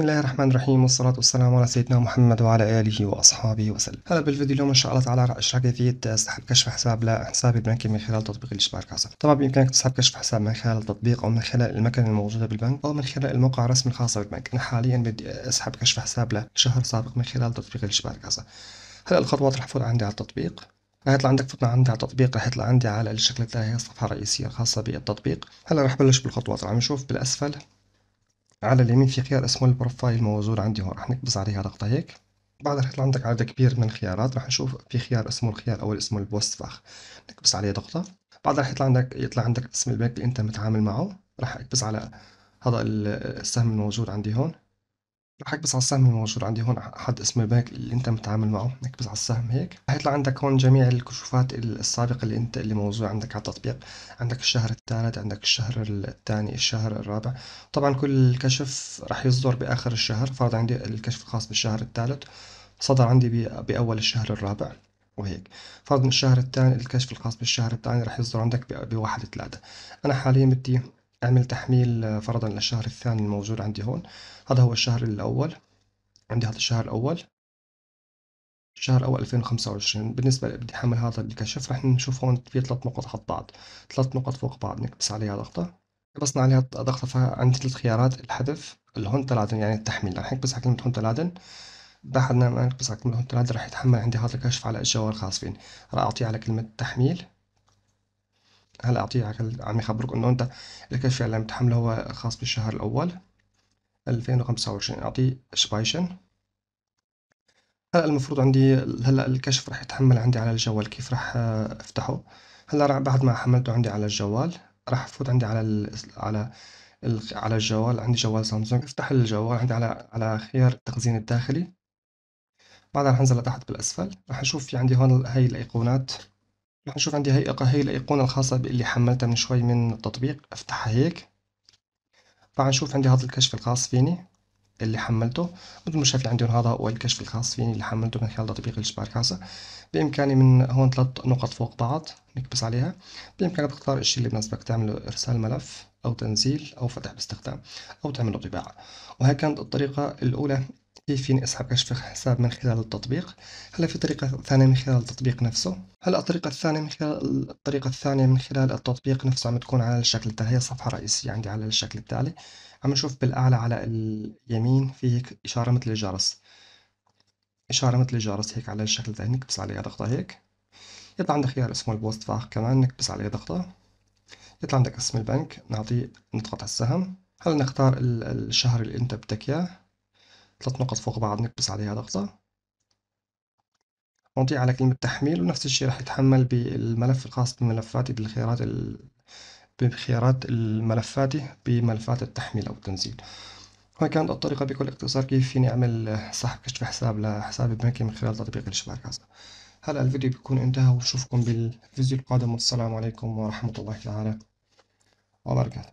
بسم الله الرحمن الرحيم والصلاة والسلام على سيدنا محمد وعلى آله وأصحابه وسلم هلا بالفيديو اليوم إن شاء الله تعالى راح أشرح كيفية سحب كشف حساب لحساب البنكي من خلال تطبيق الإشبار كاسا طبعا بإمكانك تسحب كشف حساب من خلال التطبيق أو من خلال المكنة الموجودة بالبنك أو من خلال الموقع الرسمي الخاص بالبنك أنا حاليا بدي أسحب كشف حساب لشهر سابق من خلال تطبيق الإشبار كاسا هلا الخطوات راح فوت عندي على التطبيق رح يطلع عندك فتنا عندي على التطبيق رح يطلع عندي على الشكل التالي هي الصفحة الرئيسية الخاصة بالتطبيق هلا رح بلش بالخطوات رح نشوف بالأسفل على اليمين في خيار اسمه البروفايل موجود عندي هون رح نكبس عليها ضغطة هيك بعدها رح يطلع عندك عدد كبير من الخيارات رح نشوف في خيار اسمه الخيار الاول اسمه البوست فخ نكبس عليه ضغطة بعدها رح يطلع عندك يطلع عندك اسم البنك اللي انت متعامل معه رح اكبس على هذا السهم الموجود عندي هون رح اكبس على السهم الموجود عندي هون حد اسمه البنك اللي انت متعامل معه نكبس على السهم هيك حيطلع عندك هون جميع الكشوفات السابقة اللي انت اللي موجودة عندك على التطبيق عندك الشهر الثالث عندك الشهر الثاني الشهر الرابع طبعا كل كشف راح يصدر بآخر الشهر فرض عندي الكشف الخاص بالشهر الثالث صدر عندي بأول الشهر الرابع وهيك فرضا الشهر الثاني الكشف الخاص بالشهر الثاني راح يصدر عندك بواحد ثلاثة أنا حاليا بدي أعمل تحميل آه، فرضا للشهر الثاني الموجود عندي هون هذا هو الشهر الأول عندي هذا الشهر الأول شهر أول 2025 بالنسبة بدي أحمل هذا الكشف رح نشوف هون في ثلاث نقط حط بعض ثلاث نقط فوق بعض نكبس عليها ضغطة كبسنا عليها ضغطة فعندي ثلاث خيارات الحذف الهون تلادن يعني التحميل رح نكبس على كلمة هون تلادن بعد ما نكبس على كلمة هون تلادن رح يتحمل عندي هذا الكشف على الجوال الخاص فيني رح أعطيه على كلمة تحميل هلا أعطيه عم يخبرك أنه أنت الكشف اللي عم تحمله هو خاص بالشهر الأول 2025 أعطيه سبايشن هلا المفروض عندي هلا الكشف راح يتحمل عندي على الجوال كيف راح افتحه هلا بعد ما حملته عندي على الجوال راح افوت عندي على ال على ال على الجوال عندي جوال سامسونج افتح الجوال عندي على على خيار التخزين الداخلي بعدها راح انزل لتحت بالاسفل راح اشوف في عندي هون هاي الايقونات راح نشوف عندي هي هي الأيقونة الخاصة باللي حملتها من شوي من التطبيق أفتحها هيك راح نشوف عندي هذا الكشف الخاص فيني اللي حملته مثل ما شايف عندي هذا هو الكشف الخاص فيني اللي حملته من خلال تطبيق السبارك هذا بإمكاني من هون ثلاث نقط فوق بعض نكبس عليها بإمكانك تختار الشيء اللي بناسبك تعمله إرسال ملف أو تنزيل أو فتح باستخدام أو تعمله طباعة وهي كانت الطريقة الأولى فين اسحب كشف حساب من خلال التطبيق هل في طريقة ثانية من خلال التطبيق نفسه هل الطريقة الثانية من خلال الطريقة الثانية من خلال التطبيق نفسه عم تكون على الشكل التالي هي صفحة رئيسية عندي على الشكل التالي عم نشوف بالأعلى على اليمين في هيك إشارة مثل الجرس إشارة مثل الجرس هيك على الشكل التالي نكبس عليها ضغطة هيك يطلع عندك خيار اسمه البوست فاخ كمان نكبس عليه ضغطة يطلع عندك اسم البنك نعطيه نضغط على السهم هلا نختار الشهر اللي انت بدك اياه ثلاث نقط فوق بعض نكبس عليها ضغطة نضيع على كلمة تحميل ونفس الشيء راح يتحمل بالملف الخاص بملفاتي بالخيارات ال... بخيارات ملفاتي بملفات التحميل أو التنزيل هاي كانت الطريقة بكل اختصار كيف فيني أعمل سحب كشف حساب لحسابي البنكي من خلال تطبيق الاشباك هذا هلا الفيديو بيكون انتهى وبشوفكم بالفيديو القادم والسلام عليكم ورحمة الله تعالى وبركاته